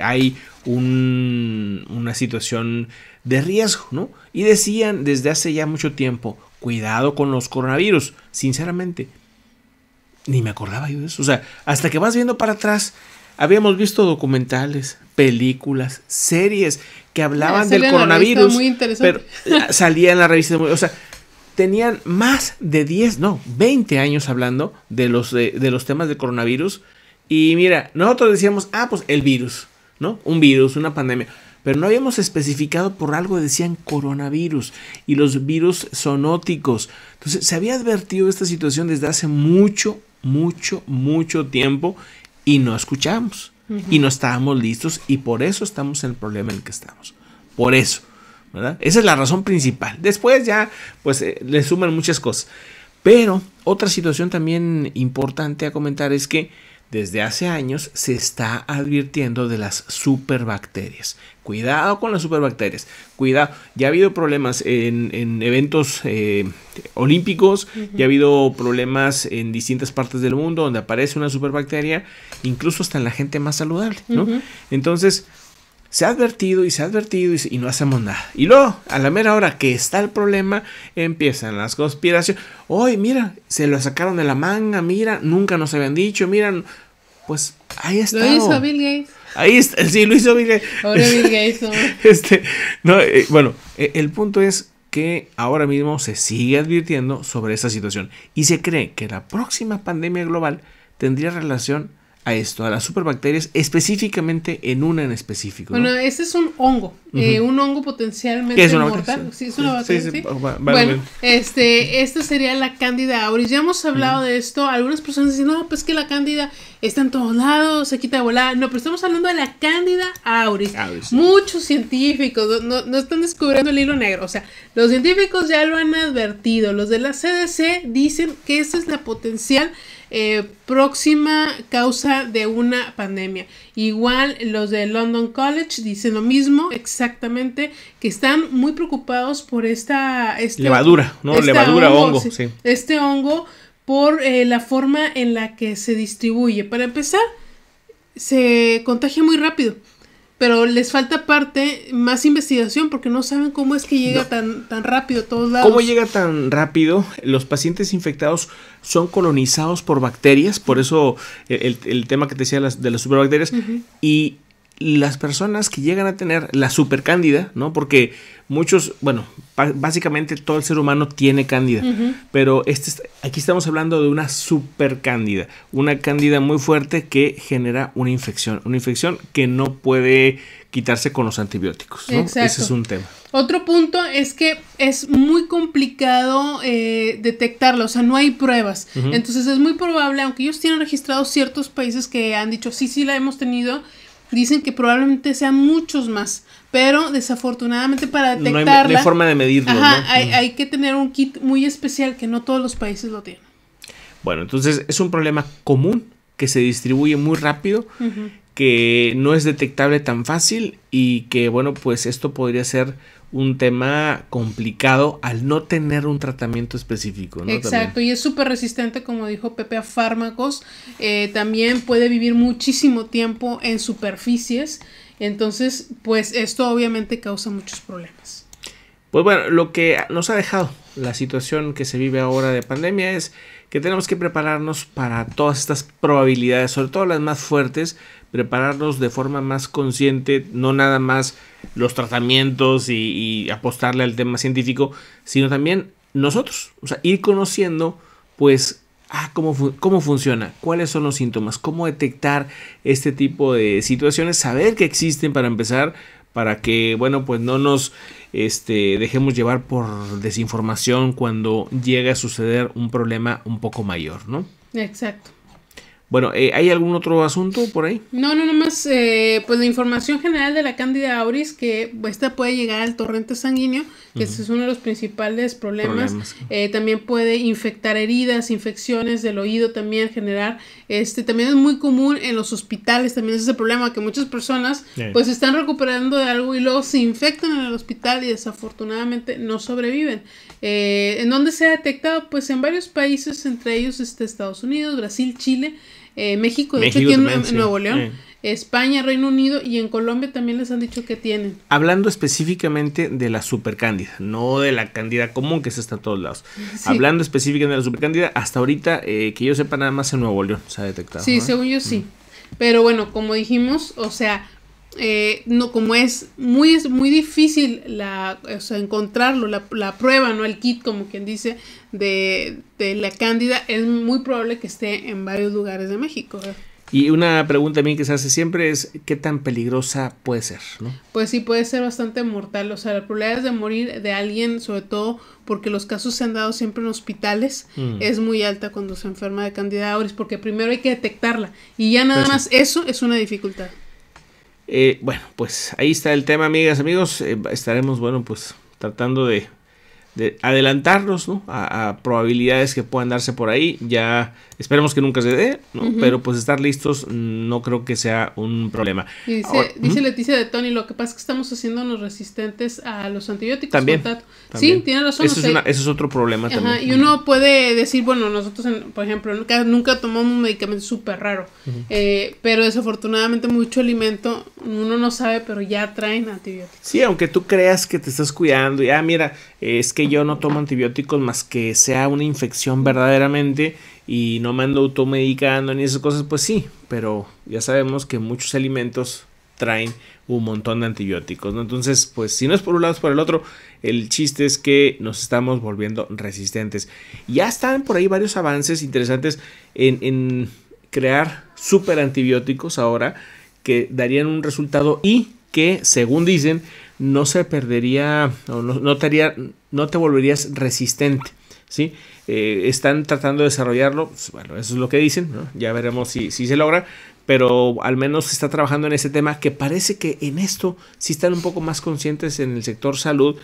hay un, una situación de riesgo, ¿no? Y decían desde hace ya mucho tiempo, cuidado con los coronavirus, sinceramente. Ni me acordaba yo de eso. O sea, hasta que vas viendo para atrás, habíamos visto documentales, películas, series que hablaban del coronavirus. Muy pero eh, salía en la revista. o sea, tenían más de 10, no, 20 años hablando de los, de, los temas de coronavirus. Y mira, nosotros decíamos, ah, pues el virus. ¿no? Un virus, una pandemia. Pero no habíamos especificado por algo, decían coronavirus y los virus sonóticos Entonces, se había advertido esta situación desde hace mucho, mucho, mucho tiempo y no escuchamos. Y no estábamos listos y por eso estamos en el problema en el que estamos. Por eso, ¿verdad? Esa es la razón principal. Después ya, pues, eh, le suman muchas cosas. Pero otra situación también importante a comentar es que desde hace años se está advirtiendo de las superbacterias. Cuidado con las superbacterias. Cuidado. Ya ha habido problemas en, eventos eh, olímpicos, ya ha habido problemas en distintas partes del mundo donde aparece una superbacteria, incluso hasta en la gente más saludable, Entonces, se ha advertido y se ha advertido y, no hacemos nada. Y luego, a la mera hora que está el problema, empiezan las conspiraciones. Hoy, mira, se lo sacaron de la manga, mira, nunca nos habían dicho, mira, pues ahí está. Lo hizo Bill Gates. Ahí está, sí, lo hizo Bill Gates. Ahora Bill Gates. Este, eh, bueno, e-, el punto es que ahora mismo se sigue advirtiendo sobre esta situación y se cree que la próxima pandemia global tendría relación a esto, a las superbacterias, específicamente en una en específico. ¿no? Bueno, este es un hongo, eh, un hongo potencialmente mortal. Sí, es una bacteria. bueno, este, esta sería la cándida auris. Ya hemos hablado de esto. Algunas personas dicen, no, pues que la cándida está en todos lados, se quita volada. No, pero estamos hablando de la Cándida auris. Ah, Muchos científicos no, están descubriendo el hilo negro. O sea, los científicos ya lo han advertido. Los de la CDC dicen que esa es la potencial eh, próxima causa de una pandemia. Igual los de London College dicen lo mismo, exactamente, que están muy preocupados por esta... levadura, ¿no? levadura hongo, hongo Este hongo por eh, la forma en la que se distribuye. Para empezar, se contagia muy rápido, pero les falta parte más investigación porque no saben cómo es que llega tan, tan rápido a todos lados. ¿Cómo llega tan rápido? Los pacientes infectados son colonizados por bacterias, por eso eh, el, tema que te decía de las, superbacterias, y las personas que llegan a tener la supercándida, ¿no? Porque muchos, bueno, básicamente todo el ser humano tiene cándida, pero este, aquí estamos hablando de una supercándida, una cándida muy fuerte que genera una infección, una infección que no puede quitarse con los antibióticos, Ese es un tema. Otro punto es que es muy complicado eh, detectarlo, o sea, no hay pruebas. Entonces es muy probable, aunque ellos tienen registrados ciertos países que han dicho, sí, sí, la hemos tenido, dicen que probablemente sean muchos más, pero desafortunadamente para detectarla... No hay, forma de medirlo. hay, que tener un kit muy especial que no todos los países lo tienen. Bueno, entonces es un problema común que se distribuye muy rápido que no es detectable tan fácil y que bueno pues esto podría ser un tema complicado al no tener un tratamiento específico. ¿no? Exacto, y es súper resistente, como dijo Pepe, a fármacos. Eh, también puede vivir muchísimo tiempo en superficies. Entonces, pues esto obviamente causa muchos problemas pues bueno, lo que nos ha dejado la situación que se vive ahora de pandemia es que tenemos que prepararnos para todas estas probabilidades, sobre todo las más fuertes, prepararnos de forma más consciente, no nada más los tratamientos y, apostarle al tema científico, sino también nosotros, o sea, ir conociendo pues ah, cómo, cómo funciona, cuáles son los síntomas, cómo detectar este tipo de situaciones, saber que existen para empezar, para que, bueno, pues no nos este, dejemos llevar por desinformación cuando llega a suceder un problema un poco mayor, ¿no? Exacto. Bueno, eh, ¿hay algún otro asunto por ahí? No, no, nomás, eh, pues la información general de la cándida auris, que pues, esta puede llegar al torrente sanguíneo, que ese es uno de los principales problemas. Eh, también puede infectar heridas, infecciones del oído también generar. Este también es muy común en los hospitales, también es ese problema que muchas personas pues están recuperando de algo y luego se infectan en el hospital y desafortunadamente no sobreviven. Eh, ¿En dónde se ha detectado? Pues en varios países, entre ellos este, Estados Unidos, Brasil, Chile. Eh, México, de hecho en Nuevo León. España, Reino Unido y en Colombia también les han dicho que tienen. Hablando específicamente de la supercándida, no de la cándida común que se está en todos lados. Hablando específicamente de la supercándida, hasta ahorita eh, que yo sepa nada más en Nuevo León se ha detectado. Sí, según yo sí. Mm. Pero bueno, como dijimos, o sea, eh, no, como es muy, es muy difícil la, o sea, encontrarlo, la, la, prueba, ¿no? El kit, como quien dice, de, la cándida, es muy probable que esté en varios lugares de México. Y una pregunta también que se hace siempre es, ¿qué tan peligrosa puede ser? Pues sí, puede ser bastante mortal. O sea, la probabilidad de morir de alguien, sobre todo porque los casos se han dado siempre en hospitales, mm. es muy alta cuando se enferma de Candida auris, porque primero hay que detectarla. Y ya nada más eso es una dificultad. Eh, bueno, pues ahí está el tema, amigas, amigos. Eh, estaremos, bueno, pues tratando de de adelantarnos a, probabilidades que puedan darse por ahí. Ya esperemos que nunca se dé, pero pues estar listos no creo que sea un problema. dice, dice Leticia de Tony, lo que pasa es que estamos haciéndonos resistentes a los antibióticos. También. Sí, tiene razón. Eso, es otro problema también. Y uno puede decir, bueno, nosotros, por ejemplo, nunca, nunca tomamos un medicamento súper raro, eh, pero desafortunadamente mucho alimento uno no sabe, pero ya traen antibióticos. Sí, aunque tú creas que te estás cuidando, ya ah, mira, es que yo no tomo antibióticos más que sea una infección verdaderamente y no me ando automedicando ni esas cosas, pues sí, pero ya sabemos que muchos alimentos traen un montón de antibióticos, Entonces, pues si no es por un lado es por el otro, el chiste es que nos estamos volviendo resistentes. Ya están por ahí varios avances interesantes en, en crear super antibióticos ahora que darían un resultado y que, según dicen, no se perdería, no, no, te, no te volverías resistente. ¿sí? Eh, están tratando de desarrollarlo, pues, bueno, eso es lo que dicen, ya veremos si, si se logra, pero al menos se está trabajando en ese tema que parece que en esto sí están un poco más conscientes en el sector salud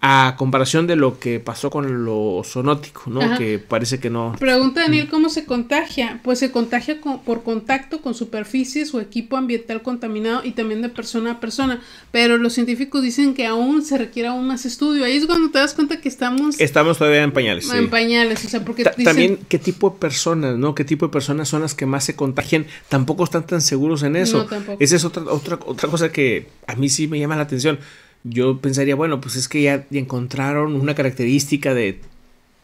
a comparación de lo que pasó con lo zoonótico, ¿no? Que parece que no. Pregunta Daniel mm. cómo se contagia. Pues se contagia por contacto con superficies o equipo ambiental contaminado y también de persona a persona. Pero los científicos dicen que aún se requiere aún más estudio. Ahí es cuando te das cuenta que estamos. Estamos todavía en pañales. En pañales, o sea, porque. También qué tipo de personas, ¿no? ¿Qué tipo de personas son las que más se contagian? Tampoco están tan seguros en eso. No, tampoco. Esa es otra, otra, otra cosa que a mí sí me llama la atención yo pensaría, bueno, pues es que ya encontraron una característica de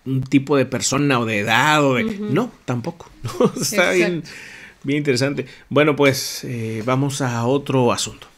un tipo de persona o de edad o de... No, tampoco. Está bien, bien, interesante. Bueno, pues eh, vamos a otro asunto.